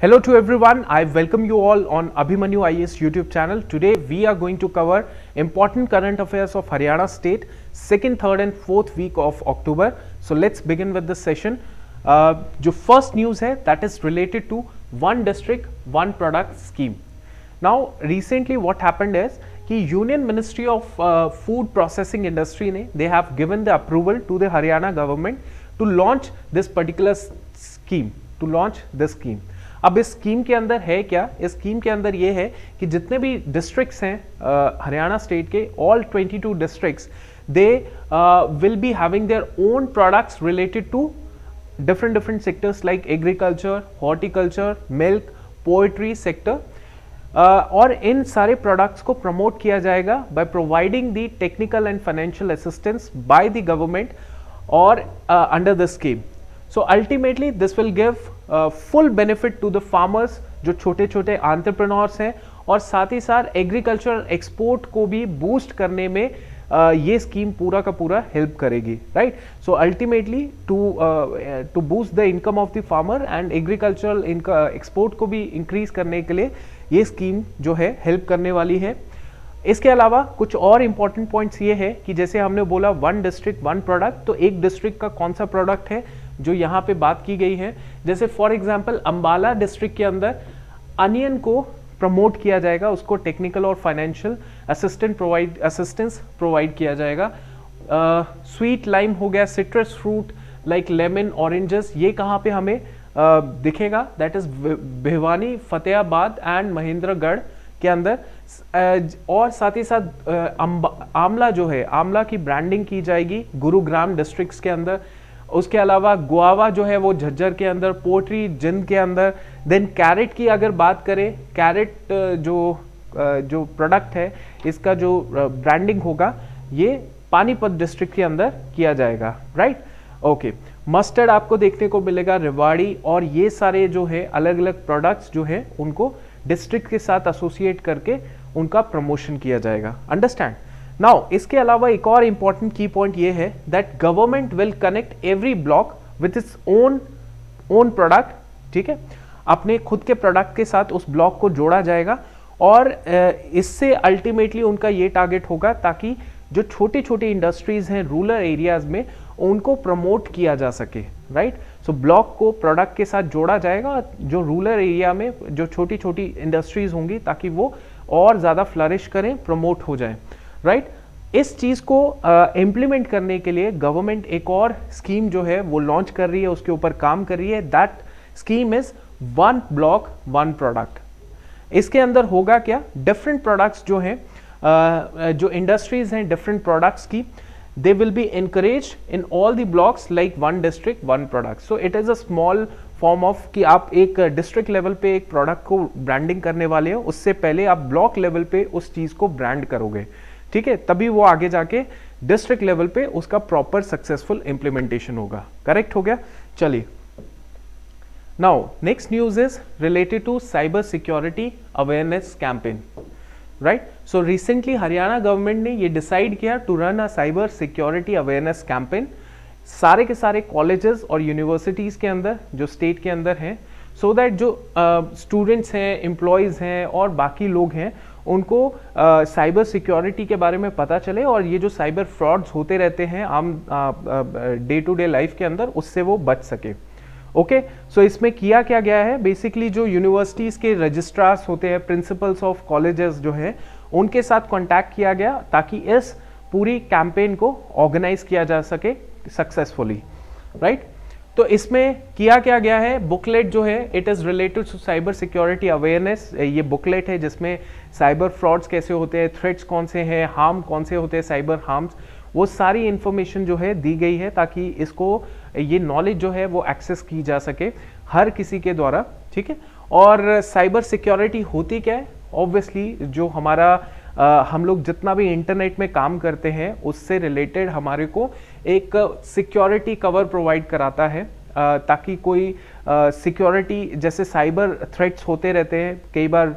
Hello to everyone. I welcome you all on Abhimanyu IAS YouTube channel. Today we are going to cover important current affairs of Haryana state second, third and fourth week of October. So let's begin with the session. The uh, first news hai, that is related to one district, one product scheme. Now recently what happened is the Union Ministry of uh, Food Processing Industry, they have given the approval to the Haryana government to launch this particular scheme, to launch this scheme. अब इस scheme के अंदर है क्या इस scheme के अंदर ये है कि जितने भी डिस्ट्रिक्ट्स हैं हरियाणा स्टेट के all 22 districts they will be having their own products related to different different sectors like agriculture horticulture milk poultry sector और इन सारे प्रोडक्ट्स को प्रमोट किया जाएगा by providing the technical and financial assistance by the government और under the scheme so ultimately this will give full benefit to the farmers जो छोटे छोटे आंट्रप्रनोर्स हैं और साथ ही साथ एग्रीकल्चर एक्सपोर्ट को भी बूस्ट करने में uh, ये स्कीम पूरा का पूरा हेल्प करेगी right so ultimately to to boost the income of the farmer and agricultural export को भी इंक्रीज करने के लिए ये स्कीम जो है हेल्प करने वाली है इसके अलावा कुछ और इंपॉर्टेंट पॉइंट्स ये है कि जैसे हमने बोला वन डिस्ट्रिक्ट वन प्रोडक्ट तो एक डिस्ट्रिक्ट का कौन सा प्रोडक्ट है जो यहाँ पे बात की गई है जैसे फॉर एग्जाम्पल अम्बाला डिस्ट्रिक्ट के अंदर अनियन को प्रमोट किया जाएगा उसको टेक्निकल और financial assistant provide assistance provide किया जाएगा स्वीट लाइम हो गया citrus fruit like lemon oranges ये कहाँ पे हमें uh, दिखेगा that is Bhiwani Fatehabad and Mahendragarh के अंदर uh, और साथ ही साथ uh, आमला जो है आमला की ब्रांडिंग की जाएगी गुरुग्राम डिस्ट्रिक्ट्स के अंदर उसके अलावा गुआवा जो है वो झज्जर के अंदर पोट्री जिंद के अंदर देन कैरेट की अगर बात करें कैरेट जो जो प्रोडक्ट है इसका जो ब्रांडिंग होगा ये पानीपत डिस्ट्रिक्ट के अंदर किया जाएगा राइट ओके मस्टर्ड आपको देखने को मिलेगा रेवाड़ी और ये सारे जो है अलग अलग प्रोडक्ट्स जो है उनको डिस्ट्रिक्ट के साथ एसोसिएट करके उनका प्रमोशन किया जाएगा अंडरस्टैंड नाउ इसके अलावा एक और इंपॉर्टेंट की पॉइंट ये है that government will connect every block with its own own product ठीक है अपने खुद के प्रोडक्ट के साथ उस ब्लॉक को जोड़ा जाएगा और इससे अल्टीमेटली उनका ये टारगेट होगा ताकि जो छोटी छोटी इंडस्ट्रीज़ हैं रूरल एरियाज़ में उनको प्रमोट किया जा सके राइट सो ब्लॉक को प्रोडक्ट के साथ जोड़ा जाएगा जो रूरल एरिया में जो छोटी छोटी इंडस्ट्रीज़ होंगी ताकि वो और ज़्यादा फ्लरिश करें प्रमोट हो जाएं राइट इस चीज़ को इंप्लीमेंट uh, करने के लिए गवर्नमेंट एक और स्कीम जो है वो लॉन्च कर रही है उसके ऊपर काम कर रही है that scheme is one block one product इसके अंदर होगा क्या डिफरेंट प्रोडक्ट्स जो हैं uh, जो इंडस्ट्रीज हैं डिफरेंट प्रोडक्ट्स की they will be encouraged in all the blocks like one district one product so it is a small form of कि आप एक डिस्ट्रिक्ट लेवल पे एक प्रोडक्ट को ब्रांडिंग करने वाले हो उससे पहले आप ब्लॉक लेवल पे उस चीज़ को ब्रांड करोगे ठीक है तभी वो आगे जाके डिस्ट्रिक्ट लेवल पे उसका प्रॉपर सक्सेसफुल इंप्लीमेंटेशन होगा करेक्ट हो गया चलिए now next news is related to cyber security awareness campaign right so recently Haryana government ने ये डिसाइड किया to run a cyber security awareness campaign सारे के सारे कॉलेजेस और यूनिवर्सिटीज़ के अंदर जो स्टेट के अंदर हैं सो दैट जो स्टूडेंट्स uh, हैं एम्प्लॉयज़ हैं और बाकी लोग हैं उनको साइबर सिक्योरिटी के बारे में पता चले और ये जो साइबर फ्रॉड्स होते रहते हैं आम डे टू डे लाइफ के अंदर उससे वो बच सके ओके okay, सो so इसमें किया क्या गया है बेसिकली जो यूनिवर्सिटीज़ के रजिस्ट्रार्स होते हैं प्रिंसिपल्स ऑफ कॉलेजेस जो हैं उनके साथ कॉन्टैक्ट किया गया ताकि इस पूरी कैंपेन को ऑर्गेनाइज किया जा सके सक्सेसफुली राइट right? तो इसमें किया क्या गया है बुकलेट जो है it is related to cyber security awareness ये बुकलेट है जिसमें साइबर फ्रॉड्स कैसे होते हैं थ्रेट्स कौन से हैं हार्म कौन से होते हैं साइबर हार्म्स वो सारी इन्फॉर्मेशन जो है दी गई है ताकि इसको ये नॉलेज जो है वो एक्सेस की जा सके हर किसी के द्वारा ठीक है और साइबर सिक्योरिटी होती क्या है ऑब्वियसली जो हमारा हम लोग जितना भी इंटरनेट में काम करते हैं उससे रिलेटेड हमारे को एक सिक्योरिटी कवर प्रोवाइड कराता है ताकि कोई सिक्योरिटी जैसे साइबर थ्रेट्स होते रहते हैं कई बार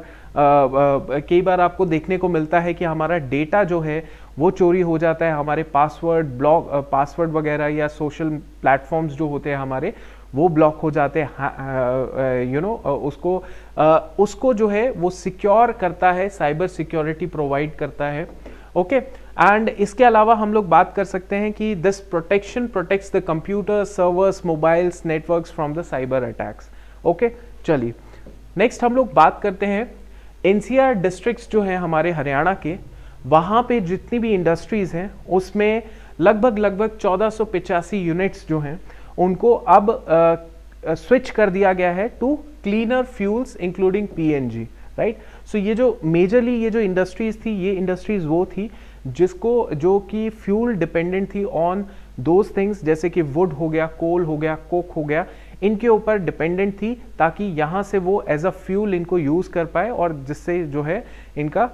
कई बार आपको देखने को मिलता है कि हमारा डेटा जो है वो चोरी हो जाता है हमारे पासवर्ड ब्लॉग पासवर्ड वगैरह या सोशल प्लेटफॉर्म्स जो होते हैं हमारे वो ब्लॉक हो जाते हैं यू नो uh, uh, उसको uh, उसको जो है वो सिक्योर करता है साइबर सिक्योरिटी प्रोवाइड करता है ओके okay? एंड इसके अलावा हम लोग बात कर सकते हैं कि this protection protects the computer servers mobiles networks from the cyber attacks okay चलिए नेक्स्ट हम लोग बात करते हैं एनसीआर डिस्ट्रिक्ट्स जो हैं हमारे हरियाणा के वहाँ पे जितनी भी इंडस्ट्रीज़ हैं उसमें लगभग लगभग चौदह यूनिट्स जो हैं उनको अब स्विच कर दिया गया है to cleaner fuels including PNG right so ये जो मेजरली ये जो इंडस्ट्रीज थी ये इंडस्ट्रीज वो थी जिसको जो कि फ्यूल डिपेंडेंट थी ऑन दोज थिंग्स जैसे कि वुड हो गया कोल हो गया कोक हो गया इनके ऊपर डिपेंडेंट थी ताकि यहाँ से वो एज अ फ्यूल इनको यूज़ कर पाए और जिससे जो है इनका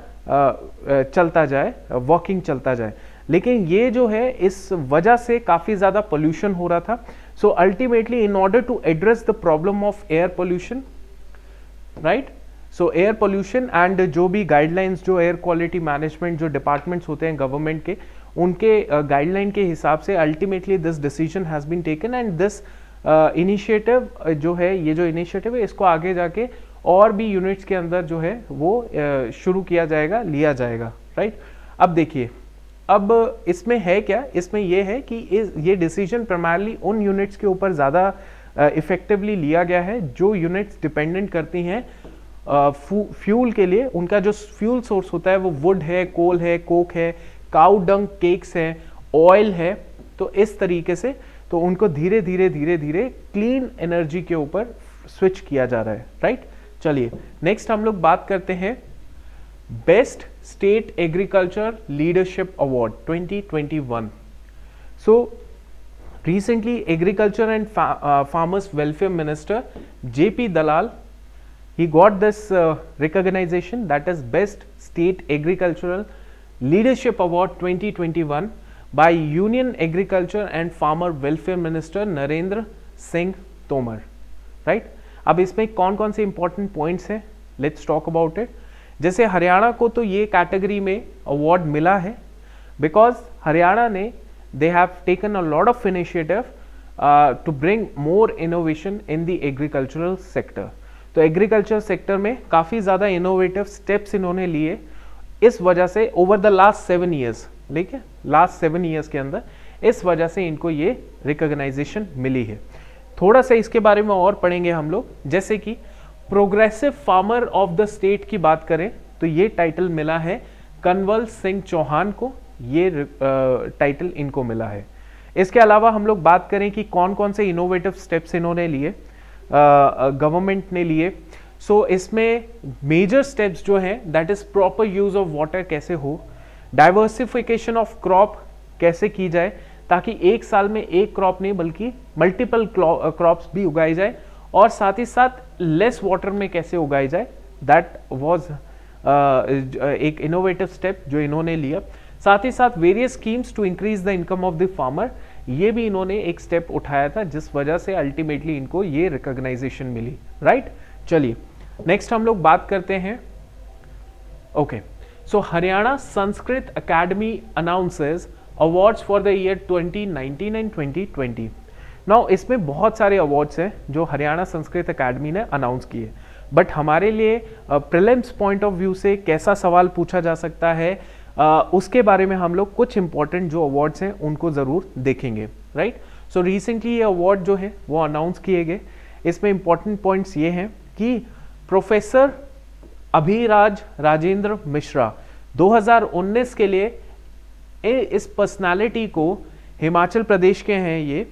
चलता जाए वॉकिंग चलता जाए लेकिन ये जो है इस वजह से काफ़ी ज़्यादा पोल्यूशन हो रहा था So ultimately in order to address the problem of air pollution, right? So air pollution and जो भी गाइडलाइंस जो एयर क्वालिटी मैनेजमेंट जो डिपार्टमेंट्स होते हैं गवर्नमेंट के उनके गाइडलाइन uh, के हिसाब से ultimately this decision has been taken and this initiative जो है ये जो इनिशिएटिव है इसको आगे जाके और भी यूनिट्स के अंदर जो है वो uh, शुरू किया जाएगा लिया जाएगा राइट अब देखिए अब इसमें है क्या इसमें यह है कि इस ये डिसीजन प्राइमरली उन यूनिट्स के ऊपर ज़्यादा इफ़ेक्टिवली लिया गया है जो यूनिट्स डिपेंडेंट करती हैं फ्यूल के लिए उनका जो फ्यूल सोर्स होता है वो वुड है कोल है कोक है काउडंग केक्स है ऑयल है तो इस तरीके से तो उनको धीरे धीरे धीरे धीरे क्लीन एनर्जी के ऊपर स्विच किया जा रहा है राइट चलिए नेक्स्ट हम लोग बात करते हैं Best State Agriculture Leadership Award 2021. So recently Agriculture and Fa uh, Farmers Welfare Minister JP Dalal he got this uh, recognition that is Best State Agricultural Leadership Award 2021 by Union Agriculture and Farmer Welfare Minister Narendra Singh Tomar right right? अब इसमें कौन कौन से important points हैं let's talk about it जैसे हरियाणा को तो ये कैटेगरी में अवार्ड मिला है बिकॉज हरियाणा ने they have taken a lot of initiative to bring more innovation in the agricultural sector तो एग्रीकल्चर सेक्टर में काफ़ी ज़्यादा इनोवेटिव स्टेप्स इन्होंने लिए इस वजह से over the last seven years ठीक है लास्ट सेवन ईयर्स के अंदर इस वजह से इनको ये रिकग्नाइजेशन मिली है थोड़ा सा इसके बारे में और पढ़ेंगे हम लोग जैसे कि progressive farmer of the state की बात करें तो ये टाइटल मिला है कन्वल सिंह चौहान को ये टाइटल इनको मिला है इसके अलावा हम लोग बात करें कि कौन कौन से इनोवेटिव स्टेप्स इन्होंने लिए गवर्नमेंट ने लिए सो so, इसमें मेजर स्टेप्स जो हैं that is proper use of water कैसे हो डाइवर्सिफिकेशन ऑफ क्रॉप कैसे की जाए ताकि एक साल में एक क्रॉप नहीं बल्कि मल्टीपल क्रॉप्स भी उगाए जाए और साथ ही साथ लेस वाटर में कैसे उगाई जाए दैट वॉज uh, एक इनोवेटिव स्टेप जो इन्होंने लिया साथ ही साथ various schemes to increase the income of the farmer ये भी इन्होंने एक स्टेप उठाया था जिस वजह से अल्टीमेटली इनको ये रिकॉग्नाइजेशन मिली राइट right? चलिए नेक्स्ट हम लोग बात करते हैं okay so Haryana Sanskrit academy announces awards for the year 2019 and 2020 now इसमें बहुत सारे अवार्ड्स हैं जो हरियाणा संस्कृत अकेडमी ने अनाउंस किए बट हमारे लिए प्रिलिम्स पॉइंट ऑफ व्यू से कैसा सवाल पूछा जा सकता है आ, उसके बारे में हम लोग कुछ इंपॉर्टेंट जो अवार्ड्स हैं उनको ज़रूर देखेंगे राइट सो रिसेंटली ये अवार्ड जो है वो अनाउंस किए गए इसमें इंपॉर्टेंट पॉइंट्स ये हैं कि प्रोफेसर अभिराज राजेंद्र मिश्रा 2019 के लिए इस पर्सनालिटी को हिमाचल प्रदेश के हैं ये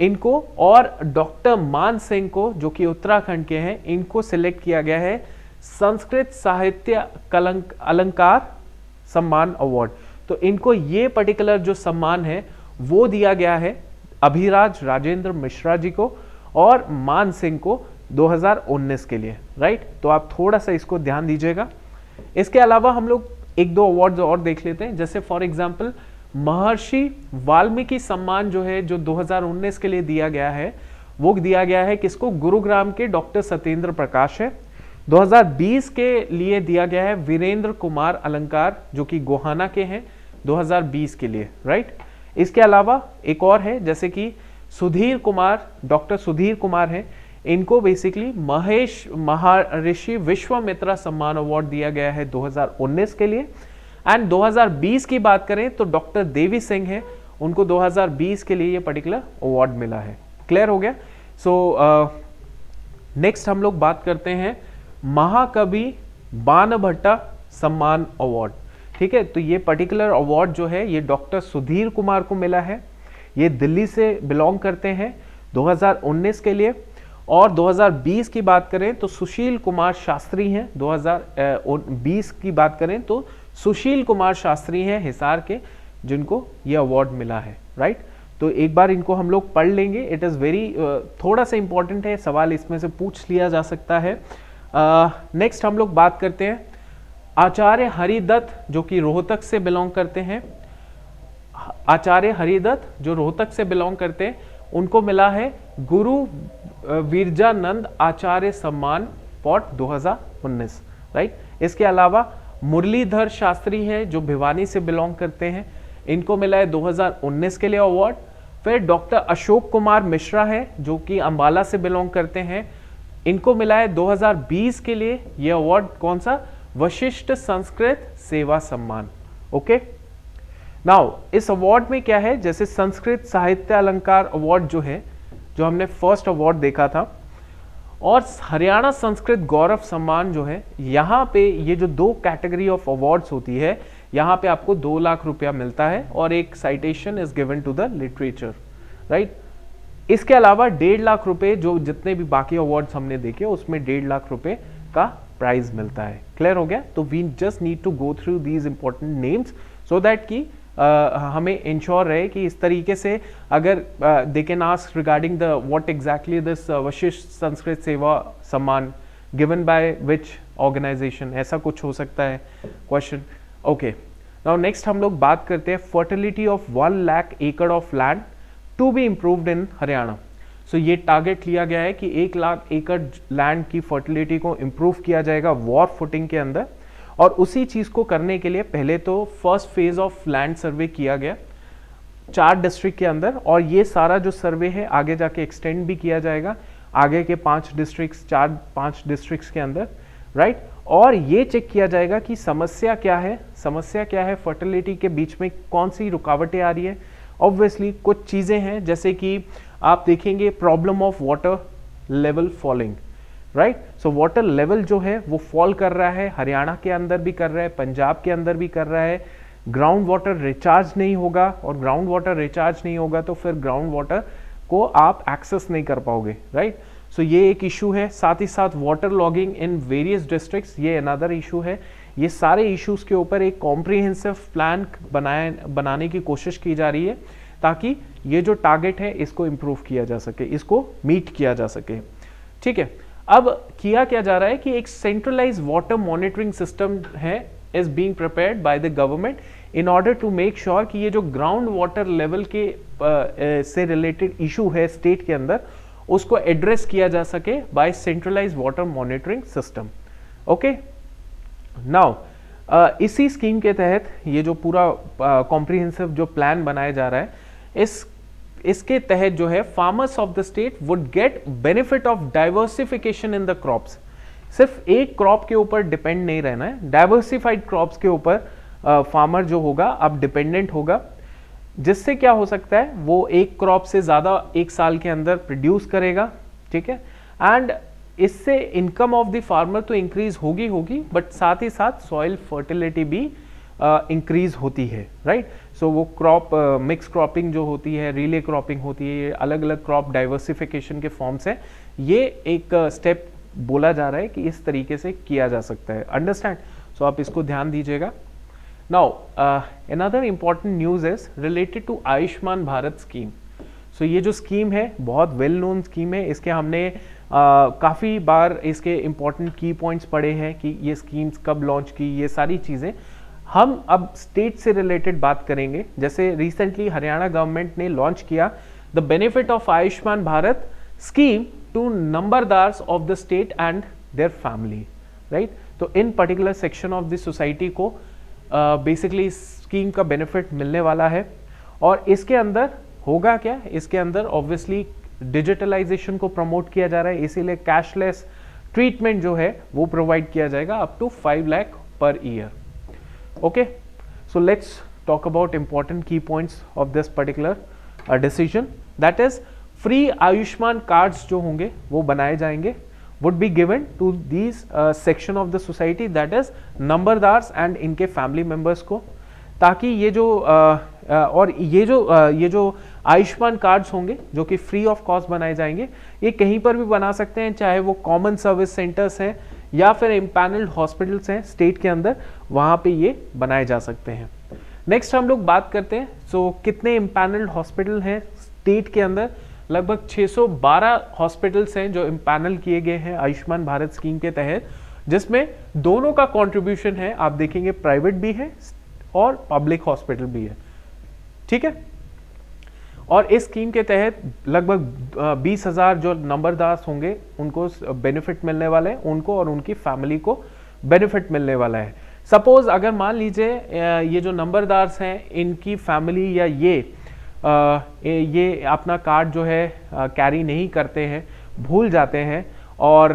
इनको और डॉक्टर मान सिंह को जो कि उत्तराखंड के हैं इनको सिलेक्ट किया गया है संस्कृत साहित्य कलंक अलंकार सम्मान अवार्ड तो इनको ये पर्टिकुलर जो सम्मान है वो दिया गया है अभिराज राजेंद्र मिश्रा जी को और मान सिंह को 2019 के लिए राइट तो आप थोड़ा सा इसको ध्यान दीजिएगा इसके अलावा हम लोग एक दो अवार्ड्स और देख लेते हैं जैसे फॉर एग्जाम्पल महर्षि वाल्मीकि सम्मान जो है जो 2019 के लिए दिया गया है वो दिया गया है किसको गुरुग्राम के डॉक्टर सत्येंद्र प्रकाश है 2020 के लिए दिया गया है वीरेंद्र कुमार अलंकार जो कि गोहाना के हैं 2020 के लिए राइट इसके अलावा एक और है जैसे कि सुधीर कुमार डॉक्टर सुधीर कुमार हैं इनको बेसिकली महेश महर्षि विश्वामित्रा सम्मान अवार्ड दिया गया है 2019 के लिए एंड 2020 की बात करें तो डॉक्टर देवी सिंह हैं उनको 2020 के लिए ये पर्टिकुलर अवार्ड मिला है क्लियर हो गया सो so, नेक्स्ट uh, हम लोग बात करते हैं महाकवि बान भट्टा सम्मान अवार्ड ठीक है तो ये पर्टिकुलर अवार्ड जो है ये डॉक्टर सुधीर कुमार को मिला है ये दिल्ली से बिलोंग करते हैं 2019 के लिए और 2020 की बात करें तो सुशील कुमार शास्त्री हैं 2020 uh, की बात करें तो सुशील कुमार शास्त्री हैं हिसार के जिनको ये अवार्ड मिला है राइट तो एक बार इनको हम लोग पढ़ लेंगे इट इज़ वेरी थोड़ा सा इंपॉर्टेंट है सवाल इसमें से पूछ लिया जा सकता है नेक्स्ट uh, हम लोग बात करते हैं आचार्य हरिदत्त जो कि रोहतक से बिलोंग करते हैं आचार्य हरिदत्त जो रोहतक से बिलोंग करते हैं उनको मिला है गुरु uh, वीरजानंद आचार्य सम्मान पॉट 2019 राइट इसके अलावा मुरलीधर शास्त्री हैं जो भिवानी से बिलोंग करते हैं इनको मिला है 2019 के लिए अवार्ड फिर डॉक्टर अशोक कुमार मिश्रा है जो कि अंबाला से बिलोंग करते हैं इनको मिला है 2020 के लिए ये अवार्ड कौन सा वशिष्ठ संस्कृत सेवा सम्मान ओके नाउ इस अवार्ड में क्या है जैसे संस्कृत साहित्य अलंकार अवार्ड जो है जो हमने फर्स्ट अवार्ड देखा था और हरियाणा संस्कृत गौरव सम्मान जो है यहाँ पे ये जो दो कैटेगरी ऑफ अवार्ड्स होती है यहाँ पे आपको दो लाख रुपया मिलता है और एक citation is given to the literature right इसके अलावा डेढ़ लाख रुपए जो जितने भी बाकी अवार्ड्स हमने देखे उसमें डेढ़ लाख रुपए का प्राइज मिलता है क्लियर हो गया तो we just need to go through these important names so that की हमें इंश्योर रहे कि इस तरीके से अगर they can ask regarding the what exactly this Vashishtha Sanskrit Seva Samman given by which organisation ऐसा कुछ हो सकता है क्वेश्चन ओके नाउ नेक्स्ट हम लोग बात करते हैं फर्टिलिटी ऑफ वन लैख एकड़ of land to be improved in Haryana so ये टारगेट लिया गया है कि एक लाख एकड़ लैंड की फर्टिलिटी को इम्प्रूव किया जाएगा वॉर फुटिंग के अंदर और उसी चीज़ को करने के लिए पहले तो first phase of land survey किया गया चार डिस्ट्रिक्ट के अंदर और ये सारा जो सर्वे है आगे जाके एक्सटेंड भी किया जाएगा आगे के पांच डिस्ट्रिक्ट्स चार पांच डिस्ट्रिक्ट्स के अंदर राइट right? और ये चेक किया जाएगा कि समस्या क्या है समस्या क्या है फर्टिलिटी के बीच में कौन सी रुकावटें आ रही है ऑब्वियसली कुछ चीज़ें हैं जैसे कि आप देखेंगे problem of water level falling right so water level जो है वो फॉल कर रहा है हरियाणा के अंदर भी कर रहा है पंजाब के अंदर भी कर रहा है ग्राउंड वाटर रिचार्ज नहीं होगा और ग्राउंड वाटर रिचार्ज नहीं होगा तो फिर ग्राउंड वाटर को आप एक्सेस नहीं कर पाओगे राइट right? सो so, ये एक इशू है साथ ही साथ water logging in various districts ये अनदर इशू है ये सारे इश्यूज के ऊपर एक कॉम्प्रिहेंसिव प्लान बनाए बनाने की कोशिश की जा रही है ताकि ये जो टारगेट है इसको इम्प्रूव किया जा सके इसको मीट किया जा सके ठीक है अब किया क्या जा रहा है कि एक सेंट्रलाइज वाटर मॉनिटरिंग सिस्टम है is being prepared by the government in order to make sure कि ये जो ग्राउंड वाटर लेवल के से रिलेटेड इशू है स्टेट के अंदर उसको एड्रेस किया जा सके by centralise water monitoring system okay now इसी स्कीम के तहत ये जो पूरा कॉम्प्रिहेंसिव uh, जो प्लान बनाया जा रहा है इस इसके तहत जो है farmers of the state would get benefit of diversification in the crops सिर्फ एक क्रॉप के ऊपर डिपेंड नहीं रहना है डाइवर्सिफाइड क्रॉप्स के ऊपर फार्मर जो होगा अब डिपेंडेंट होगा जिससे क्या हो सकता है वो एक क्रॉप से ज़्यादा एक साल के अंदर प्रोड्यूस करेगा ठीक है एंड इससे इनकम ऑफ द फार्मर तो इंक्रीज होगी होगी बट साथ ही साथ सॉइल फर्टिलिटी भी इंक्रीज़ होती है राइट right? सो so, वो क्रॉप मिक्स क्रॉपिंग जो होती है रिले क्रॉपिंग होती है ये अलग अलग क्रॉप डाइवर्सिफिकेशन के फॉर्म्स हैं ये एक स्टेप uh, बोला जा रहा है कि इस तरीके से किया जा सकता है अंडरस्टैंड सो so, आप इसको ध्यान दीजिएगा now another important news is related to Ayushman Bharat scheme so ये जो स्कीम है बहुत वेल नोन स्कीम है इसके हमने Uh, काफ़ी बार इसके इम्पॉर्टेंट की पॉइंट्स पड़े हैं कि ये स्कीम्स कब लॉन्च की ये सारी चीज़ें हम अब स्टेट से रिलेटेड बात करेंगे जैसे रिसेंटली हरियाणा गवर्नमेंट ने लॉन्च किया the benefit of Ayushman Bharat scheme to नंबरदार्स of the state and their family right तो in particular section of the society को बेसिकली इस स्कीम का बेनिफिट मिलने वाला है और इसके अंदर होगा क्या इसके अंदर ऑब्वियसली डिजिटलाइजेशन को प्रमोट किया जा रहा है इसीलिए कैशलेस ट्रीटमेंट जो है वो प्रोवाइड किया जाएगा up to five lakh per year okay so let's talk about important key points of this particular uh, decision that is free Ayushman cards जो होंगे वो बनाए जाएंगे would be given to these uh, section of the society that is नंबरदार्स and इनके family members को ताकि ये जो uh, uh, और ये जो uh, ये जो आयुष्मान कार्ड्स होंगे जो कि फ्री ऑफ कॉस्ट बनाए जाएंगे ये कहीं पर भी बना सकते हैं चाहे वो कॉमन सर्विस सेंटर्स हैं या फिर इम्पैनल्ड हॉस्पिटल्स हैं स्टेट के अंदर वहाँ पे ये बनाए जा सकते हैं नेक्स्ट हम लोग बात करते हैं सो so, कितने इम्पैनल्ड हॉस्पिटल हैं स्टेट के अंदर लगभग 612 हॉस्पिटल्स हैं जो इम्पैनल किए गए हैं आयुष्मान भारत स्कीम के तहत जिसमें दोनों का कॉन्ट्रीब्यूशन है आप देखेंगे प्राइवेट भी है और पब्लिक हॉस्पिटल भी है ठीक है और इस स्कीम के तहत लगभग बीस हज़ार जो नंबरदास होंगे उनको बेनिफिट मिलने वाले हैं उनको और उनकी फैमिली को बेनिफिट मिलने वाला है सपोज़ अगर मान लीजिए ये जो नंबरदार्स हैं इनकी फैमिली या ये ये अपना कार्ड जो है कैरी नहीं करते हैं भूल जाते हैं और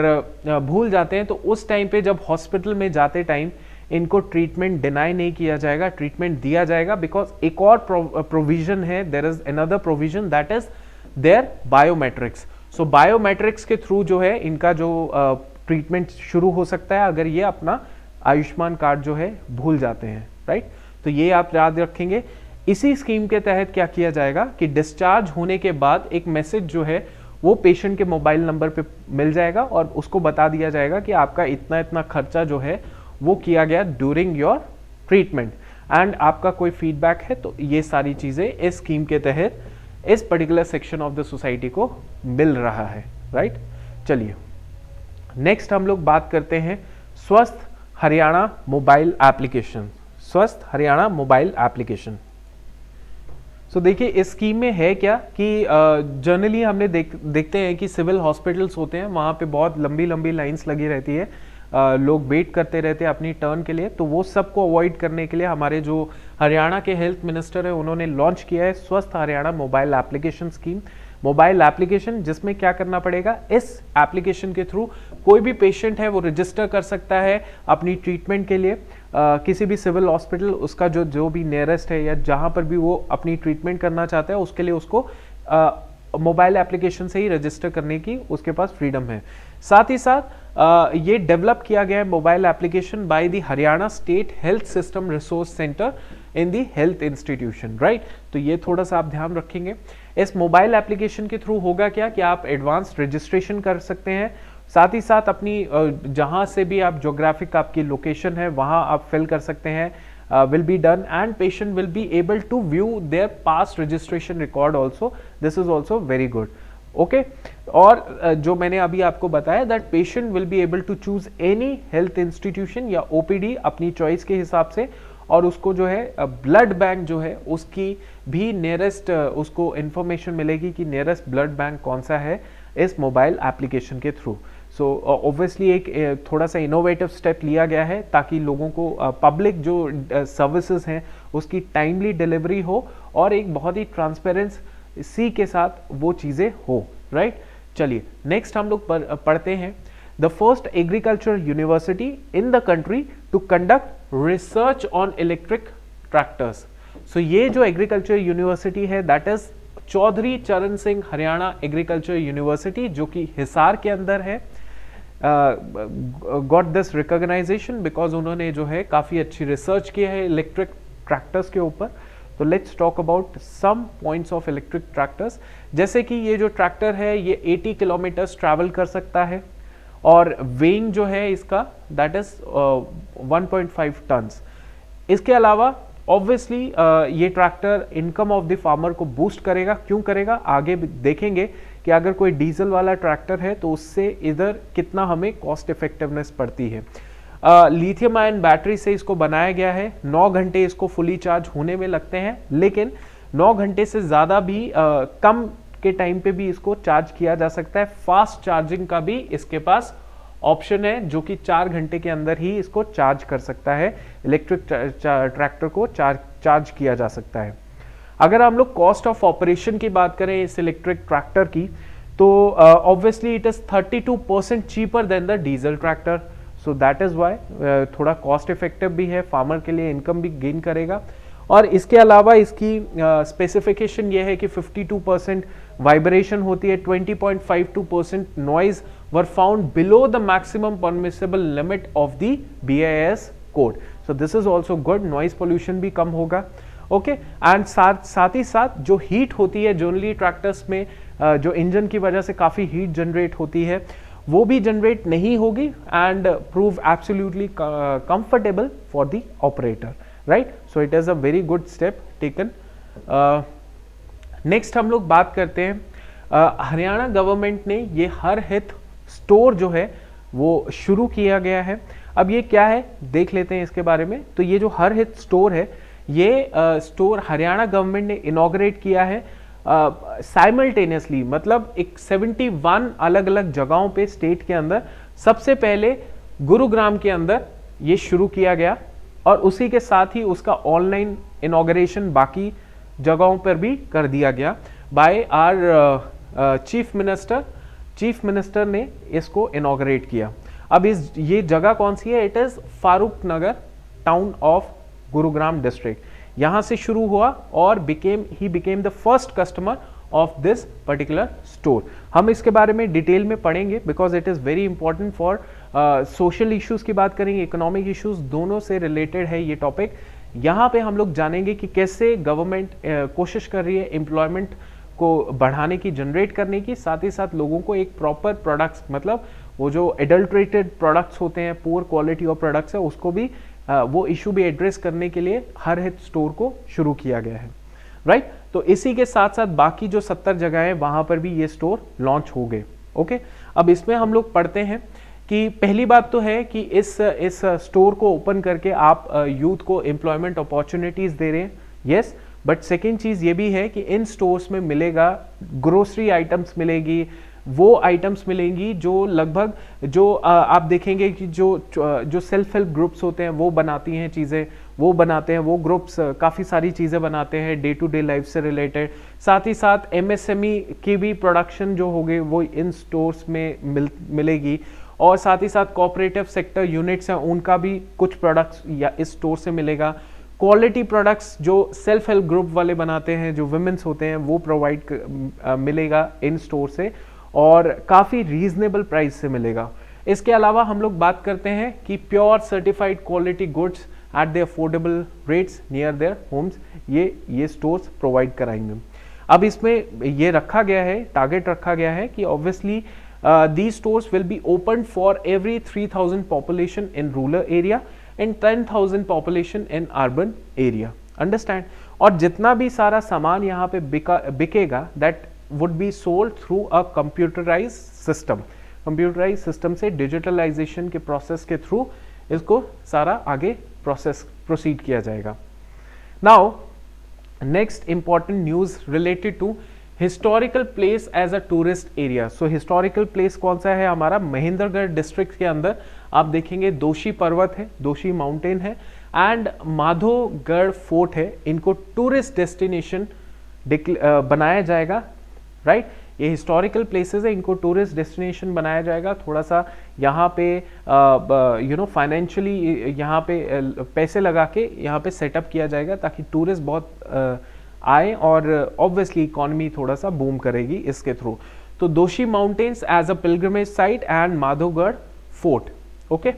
भूल जाते हैं तो उस टाइम पे जब हॉस्पिटल में जाते टाइम इनको ट्रीटमेंट डिनाई नहीं किया जाएगा ट्रीटमेंट दिया जाएगा बिकॉज एक और प्रोविजन uh, है there is another provision that is their biometrics so biometrics के थ्रू जो है इनका जो ट्रीटमेंट uh, शुरू हो सकता है अगर ये अपना आयुष्मान कार्ड जो है भूल जाते हैं राइट right? तो ये आप याद रखेंगे इसी स्कीम के तहत क्या किया जाएगा कि डिस्चार्ज होने के बाद एक मैसेज जो है वो पेशेंट के मोबाइल नंबर पे मिल जाएगा और उसको बता दिया जाएगा कि आपका इतना इतना खर्चा जो है वो किया गया ड्यूरिंग योर ट्रीटमेंट एंड आपका कोई फीडबैक है तो ये सारी चीज़ें इस स्कीम के तहत इस particular section of the society को मिल रहा है राइट right? चलिए नेक्स्ट हम लोग बात करते हैं स्वस्थ हरियाणा मोबाइल एप्लीकेशन स्वस्थ हरियाणा मोबाइल एप्लीकेशन सो देखिए इस स्कीम में है क्या कि जनरली हमने देख देखते हैं कि सिविल हॉस्पिटल्स होते हैं वहाँ पे बहुत लंबी लंबी लाइंस लगी रहती है लोग वेट करते रहते हैं अपनी टर्न के लिए तो वो सबको अवॉइड करने के लिए हमारे जो हरियाणा के हेल्थ मिनिस्टर हैं उन्होंने लॉन्च किया है Swasth Haryana mobile application scheme mobile application जिसमें क्या करना पड़ेगा इस एप्लीकेशन के थ्रू कोई भी पेशेंट है वो रजिस्टर कर सकता है अपनी ट्रीटमेंट के लिए आ, किसी भी सिविल हॉस्पिटल उसका जो जो भी नियरेस्ट है या जहाँ पर भी वो अपनी ट्रीटमेंट करना चाहता है उसके लिए उसको मोबाइल एप्लीकेशन से ही रजिस्टर करने की उसके पास फ्रीडम है साथ ही साथ ये डेवलप किया गया है mobile application by the Haryana state health system resource centre in the health institution right तो ये थोड़ा सा आप ध्यान रखेंगे इस मोबाइल एप्लीकेशन के थ्रू होगा क्या कि आप एडवांस रजिस्ट्रेशन कर सकते हैं साथ ही साथ अपनी जहाँ से भी आप जोग्राफिक आपकी लोकेशन है वहाँ आप फिल कर सकते हैं will be done and patient will be able to view their past registration record also this is also very good okay और uh, जो मैंने अभी आपको बताया that patient will be able to choose any health institution या OPD अपनी choice के हिसाब से और उसको जो है ब्लड uh, बैंक जो है उसकी भी नियरेस्ट uh, उसको इन्फॉर्मेशन मिलेगी कि नियरेस्ट ब्लड बैंक कौन सा है इस मोबाइल एप्लीकेशन के थ्रू सो ऑब्वियसली एक थोड़ा सा इनोवेटिव स्टेप लिया गया है ताकि लोगों को पब्लिक जो सर्विसेज हैं उसकी टाइमली डिलीवरी हो और एक बहुत ही ट्रांसपेरेंस सी के साथ वो चीज़ें हो राइट चलिए नेक्स्ट हम लोग पढ़ते हैं the first agriculture university in the country to conduct research on electric tractors so ये जो एग्रीकल्चर यूनिवर्सिटी है that is Chaudhary Charan Singh Haryana agriculture university जो कि हिसार के अंदर है गॉट दिस रिकॉग्नाइजेशन बिकॉज उन्होंने जो है काफ़ी अच्छी रिसर्च की है इलेक्ट्रिक ट्रैक्टर्स के ऊपर तो let's talk about some points of electric tractors जैसे कि ये जो ट्रैक्टर है ये 80 किलोमीटर्स ट्रैवल कर सकता है और वेइंग जो है इसका दैट इज 1.5 टन्स इसके अलावा ऑब्वियसली uh, ये tractor income of the farmer को बूस्ट करेगा क्यों करेगा आगे देखेंगे कि अगर कोई डीजल वाला ट्रैक्टर है तो उससे इधर कितना हमें कॉस्ट इफेक्टिवनेस पड़ती है लिथियम आयन बैटरी से इसको बनाया गया है नौ घंटे इसको फुली चार्ज होने में लगते हैं लेकिन नौ घंटे से ज़्यादा भी आ, कम के टाइम पे भी इसको चार्ज किया जा सकता है फास्ट चार्जिंग का भी इसके पास ऑप्शन है जो कि चार घंटे के अंदर ही इसको चार्ज कर सकता है इलेक्ट्रिक ट्रैक्टर को चार्ज चार्ज किया जा सकता है अगर हम लोग कॉस्ट ऑफ ऑपरेशन की बात करें इस इलेक्ट्रिक ट्रैक्टर की तो obviously it is two percent cheaper than the diesel tractor so that is why थोड़ा कॉस्ट इफेक्टिव भी है फार्मर के लिए इनकम भी गेन करेगा और इसके अलावा इसकी स्पेसिफिकेशन uh, ये है कि 52 परसेंट वाइब्रेशन होती है 20.52 percent noise were found below the maximum permissible limit of the B code so this is also good noise pollution भी कम होगा ओके okay? एंड साथ साथ ही साथ जो हीट होती है जोनली ट्रैक्टर्स में uh, जो इंजन की वजह से काफ़ी हीट जनरेट होती है वो भी जनरेट नहीं होगी and prove absolutely comfortable for the operator right so it is a very good step taken next हम लोग बात करते हैं uh, हरियाणा गवर्नमेंट ने ये हर हित स्टोर जो है वो शुरू किया गया है अब ये क्या है देख लेते हैं इसके बारे में तो ये जो हर हित स्टोर है ये स्टोर uh, हरियाणा गवर्नमेंट ने इनाग्रेट किया है साइमल्टेनियसली uh, मतलब एक 71 अलग अलग जगहों पे स्टेट के अंदर सबसे पहले गुरुग्राम के अंदर ये शुरू किया गया और उसी के साथ ही उसका ऑनलाइन इनाग्रेशन बाकी जगहों पर भी कर दिया गया by our chief minister chief minister ने इसको इनाग्रेट किया अब इस ये जगह कौन सी है it is Farrukh Nagar town of Gurugram district यहाँ से शुरू हुआ और became he became the first customer of this particular store हम इसके बारे में डिटेल में पढ़ेंगे because it is very important for social issues की बात करेंगे इकोनॉमिक इश्यूज़ दोनों से रिलेटेड है ये टॉपिक यहाँ पे हम लोग जानेंगे कि कैसे गवर्नमेंट uh, कोशिश कर रही है एम्प्लॉयमेंट को बढ़ाने की जनरेट करने की साथ ही साथ लोगों को एक प्रॉपर प्रोडक्ट्स मतलब वो जो एडल्ट्रेटेड प्रोडक्ट्स होते हैं पुअर क्वालिटी ऑफ प्रोडक्ट्स है उसको भी वो इशू भी एड्रेस करने के लिए हर हित स्टोर को शुरू किया गया है राइट right? तो इसी के साथ साथ बाकी जो सत्तर जगह है वहां पर भी ये स्टोर लॉन्च हो गए ओके अब इसमें हम लोग पढ़ते हैं कि पहली बात तो है कि इस इस स्टोर को ओपन करके आप यूथ को एम्प्लॉयमेंट अपॉर्चुनिटीज़ दे रहे हैं यस बट सेकेंड चीज़ ये भी है कि इन स्टोर्स में मिलेगा ग्रोसरी आइटम्स मिलेगी वो आइटम्स मिलेंगी जो लगभग जो आप देखेंगे कि जो जो सेल्फ हेल्प ग्रुप्स होते हैं वो बनाती हैं चीज़ें वो बनाते हैं वो ग्रुप्स काफ़ी सारी चीज़ें बनाते हैं डे टू डे लाइफ से रिलेटेड साथ ही साथ एमएसएमई e की भी प्रोडक्शन जो होगी वो इन स्टोर्स में मिल मिलेगी और साथ ही साथ कॉपरेटिव सेक्टर यूनिट्स हैं उनका भी कुछ प्रोडक्ट्स या इस स्टोर से मिलेगा क्वालिटी प्रोडक्ट्स जो सेल्फ हेल्प ग्रुप वाले बनाते हैं जो वुमेंस होते हैं वो प्रोवाइड मिलेगा इन स्टोर से और काफ़ी रीजनेबल प्राइस से मिलेगा इसके अलावा हम लोग बात करते हैं कि pure certified quality goods at the affordable rates near their homes ये ये स्टोर्स प्रोवाइड कराएंगे अब इसमें ये रखा गया है टारगेट रखा गया है कि obviously will be open for every three thousand 3000 in rural area and ten 10000 population in urban area understand और जितना भी सारा सामान यहाँ पे बिका बिकेगा that would be sold through a computerise system computerise system से डिजिटलाइजेशन के प्रोसेस के थ्रू इसको सारा आगे प्रोसेस प्रोसीड किया जाएगा now next important news related to historical place as a tourist area so historical place कौन सा है हमारा महेंद्रगढ़ डिस्ट्रिक्ट के अंदर आप देखेंगे दोषी पर्वत है दोषी माउंटेन है एंड माधोगढ़ फोर्ट है इनको टूरिस्ट डेस्टिनेशन बनाया जाएगा राइट ये हिस्टोरिकल प्लेसेस है इनको टूरिस्ट डेस्टिनेशन बनाया जाएगा थोड़ा सा यहाँ पे यू नो फाइनेंशियली यहाँ पे पैसे लगा के यहाँ पे सेटअप किया जाएगा ताकि टूरिस्ट बहुत आए और ऑब्वियसली इकोनॉमी थोड़ा सा बूम करेगी इसके थ्रू तो Dhosi mountains as a pilgrimage site and Madhogarh fort okay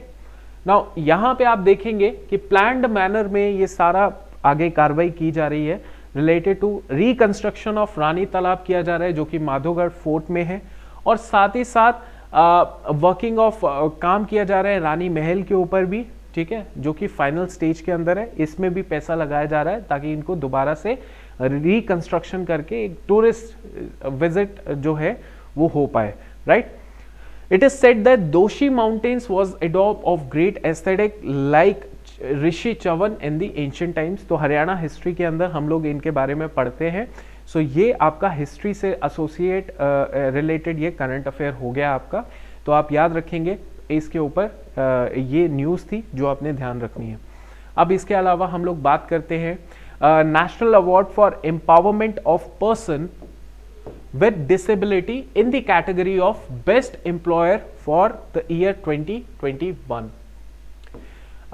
now यहाँ पे आप देखेंगे कि प्लान्ड मैनर में ये सारा आगे कार्रवाई की जा रही है related to reconstruction of Rani Talab किया जा रहा है जो कि माधोगढ़ फोर्ट में है और साथ ही साथ वर्किंग ऑफ काम किया जा रहा है रानी महल के ऊपर भी ठीक है जो कि फाइनल स्टेज के अंदर है इसमें भी पैसा लगाया जा रहा है ताकि इनको दोबारा से रिकंस्ट्रक्शन करके एक टूरिस्ट विजिट जो है वो हो पाए right it is said that Dhosi mountains was एडॉप of great aesthetic like Rishi Chyavan in the ancient times तो हरियाणा हिस्ट्री के अंदर हम लोग इनके बारे में पढ़ते हैं सो so, ये आपका हिस्ट्री से एसोसिएट रिलेटेड ये करंट अफेयर हो गया आपका तो आप याद रखेंगे इसके ऊपर ये न्यूज़ थी जो आपने ध्यान रखनी है अब इसके अलावा हम लोग बात करते हैं national award for empowerment of person with disability in the category of best employer for the year 2021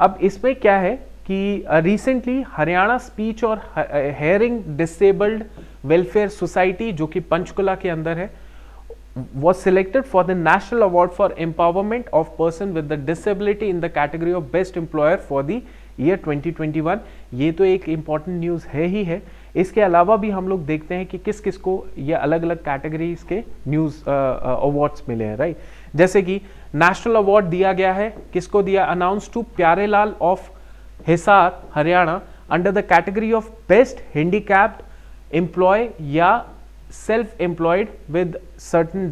अब इसमें क्या है कि रिसेंटली हरियाणा स्पीच और हेयरिंग डिसेबल्ड वेलफेयर सोसाइटी जो कि पंचकुला के अंदर है was selected for the national award for empowerment of person with the disability in the category of best employer for the year 2021 ये तो एक इम्पॉर्टेंट न्यूज़ है ही है इसके अलावा भी हम लोग देखते हैं कि किस किस को ये अलग अलग कैटेगरीज के न्यूज़ अवार्ड्स मिले हैं राइट जैसे कि नेशनल अवार्ड दिया गया है किसको दिया announce to Pyare Lal of Hisar Haryana under the category of best handicapped employ या self employed with certain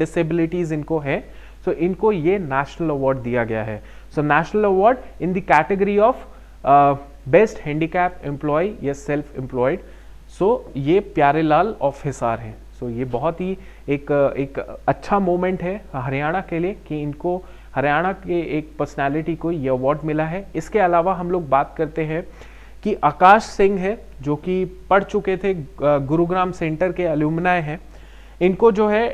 disabilities इनको है सो so, इनको ये नेशनल अवार्ड दिया गया है so national award in the category of best handicap employ या सेल्फ एम्प्लॉयड सो ये प्यारे लाल ऑफ हिसार हैं सो तो ये बहुत ही एक एक अच्छा मोमेंट है हरियाणा के लिए कि इनको हरियाणा के एक पर्सनालिटी को ये अवार्ड मिला है इसके अलावा हम लोग बात करते हैं कि आकाश सिंह है जो कि पढ़ चुके थे गुरुग्राम सेंटर के अलुमनाए हैं इनको जो है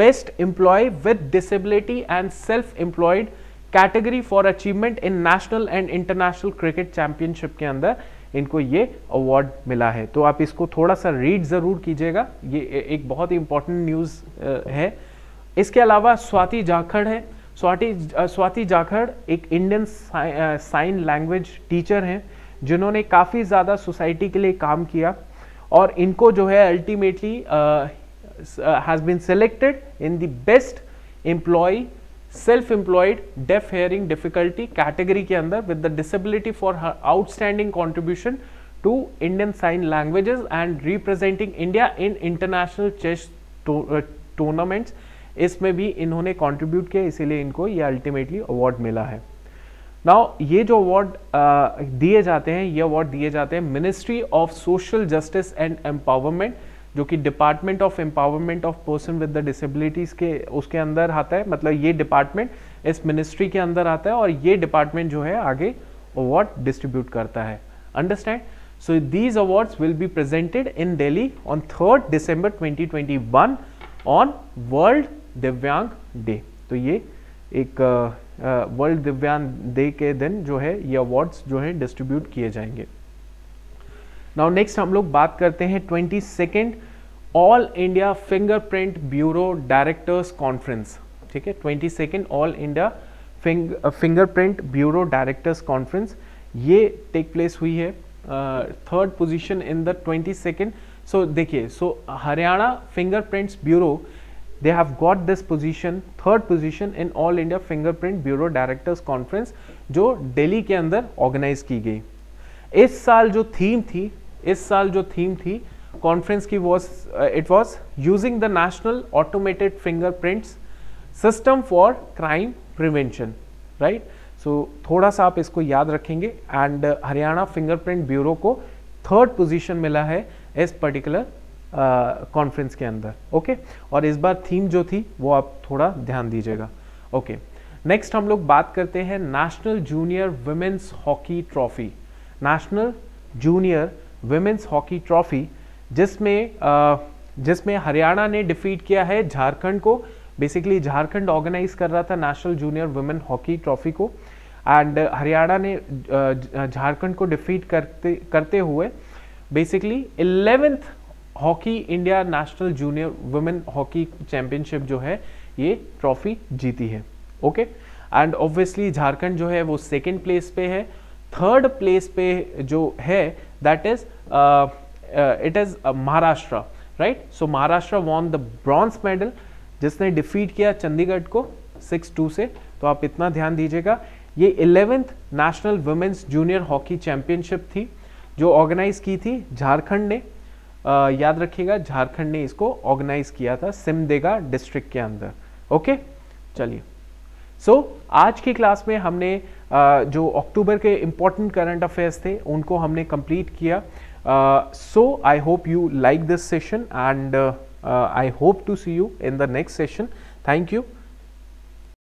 best employ with disability and self employed category for achievement in national and international cricket championship के अंदर इनको ये अवार्ड मिला है तो आप इसको थोड़ा सा रीड ज़रूर कीजिएगा ये एक बहुत ही इंपॉर्टेंट न्यूज़ है इसके अलावा स्वाति जाखड़ है स्वाति स्वाति जाखड़ एक इंडियन साइन लैंग्वेज टीचर हैं जिन्होंने काफ़ी ज़्यादा सोसाइटी के लिए काम किया और इनको जो है ultimately has been selected in the best employ self employed deaf hearing difficulty category के अंदर with the disability for outstanding contribution to Indian sign languages and representing India in international chess tournaments इसमें भी इन्होंने contribute किया इसीलिए इनको ये ultimately award मिला है नाउ ये जो अवार्ड uh, दिए जाते हैं ये अवार्ड दिए जाते हैं ministry of social justice and empowerment जो कि department of empowerment of person with the disabilities के उसके अंदर आता है मतलब ये डिपार्टमेंट इस मिनिस्ट्री के अंदर आता है और ये डिपार्टमेंट जो है आगे अवार्ड डिस्ट्रीब्यूट करता है understand so these awards will be presented in Delhi on third December 2021 on world Divyang day तो ये एक वर्ल्ड दिव्यांग डे के दिन जो है ये अवार्ड्स जो है डिस्ट्रीब्यूट किए जाएंगे नाउ नेक्स्ट हम लोग बात करते हैं twenty second all India fingerprint bureau directors conference ठीक है twenty second all India fingerprint bureau directors conference ये टेक प्लेस हुई है third position in the twenty second so देखिए so Haryana fingerprints bureau they have got this position third position in all India fingerprint bureau directors conference जो डेली के अंदर organise की गई इस साल जो थीम थी इस साल जो थीम थी कॉन्फ्रेंस की was it was using the national automated fingerprints system for crime prevention right so थोड़ा सा आप इसको याद रखेंगे and uh, Haryana fingerprint bureau को थर्ड पोजीशन मिला है इस पर्टिकुलर कॉन्फ्रेंस uh, के अंदर ओके okay? और इस बार थीम जो थी वो आप थोड़ा ध्यान दीजिएगा ओके नेक्स्ट हम लोग बात करते हैं national junior women's hockey trophy national junior women's hockey trophy जिसमें जिसमें हरियाणा ने डिफीट किया है झारखंड को बेसिकली झारखंड ऑर्गेनाइज कर रहा था national junior women hockey trophy को एंड हरियाणा ने झारखंड को डिफीट करते करते हुए basically eleventh hockey India national junior women hockey championship जो है ये ट्रॉफी जीती है ओके एंड ऑब्वियसली झारखंड जो है वो सेकेंड प्लेस पे है थर्ड प्लेस पे जो है that is uh, uh, it is uh, Maharashtra right so Maharashtra won the bronze medal जिसने डिफीट किया चंडीगढ़ को 6-2 से तो आप इतना ध्यान दीजिएगा ये eleventh national women's junior hockey championship थी जो ऑर्गेनाइज की थी झारखंड ने आ, याद रखिएगा झारखंड ने इसको ऑर्गेनाइज किया था सिमदेगा डिस्ट्रिक्ट के अंदर ओके चलिए सो so, आज की क्लास में हमने जो अक्टूबर के इम्पोर्टेंट करंट अफेयर्स थे उनको हमने कंप्लीट किया so I hope you like this session and I hope to see you in the next session thank you